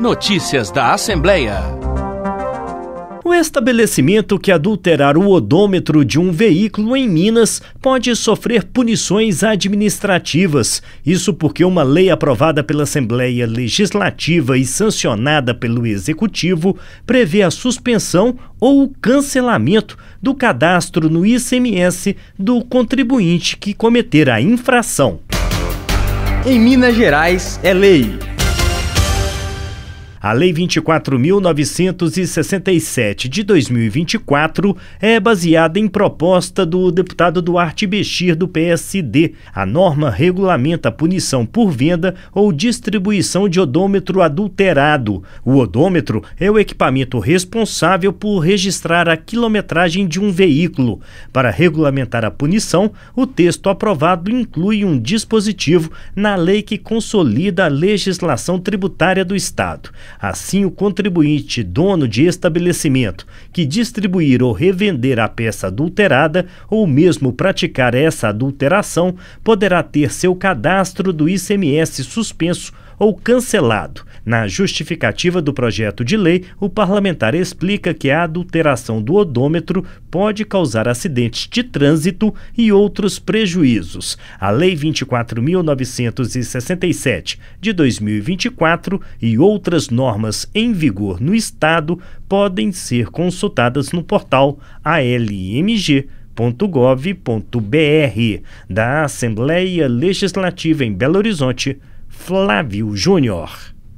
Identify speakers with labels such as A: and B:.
A: Notícias da Assembleia. O estabelecimento que adulterar o odômetro de um veículo em Minas pode sofrer punições administrativas. Isso porque uma lei aprovada pela Assembleia Legislativa e sancionada pelo Executivo prevê a suspensão ou o cancelamento do cadastro no ICMS do contribuinte que cometer a infração. Em Minas Gerais, é lei. A Lei 24.967 de 2024 é baseada em proposta do deputado Duarte Bexir, do PSD. A norma regulamenta a punição por venda ou distribuição de odômetro adulterado. O odômetro é o equipamento responsável por registrar a quilometragem de um veículo. Para regulamentar a punição, o texto aprovado inclui um dispositivo na lei que consolida a legislação tributária do Estado. Assim, o contribuinte dono de estabelecimento que distribuir ou revender a peça adulterada ou mesmo praticar essa adulteração poderá ter seu cadastro do ICMS suspenso ou cancelado. Na justificativa do projeto de lei, o parlamentar explica que a adulteração do odômetro pode causar acidentes de trânsito e outros prejuízos. A Lei 24.967 de 2024 e outras normas em vigor no Estado podem ser consultadas no portal ALMG da Assembleia Legislativa em Belo Horizonte, Flávio Júnior.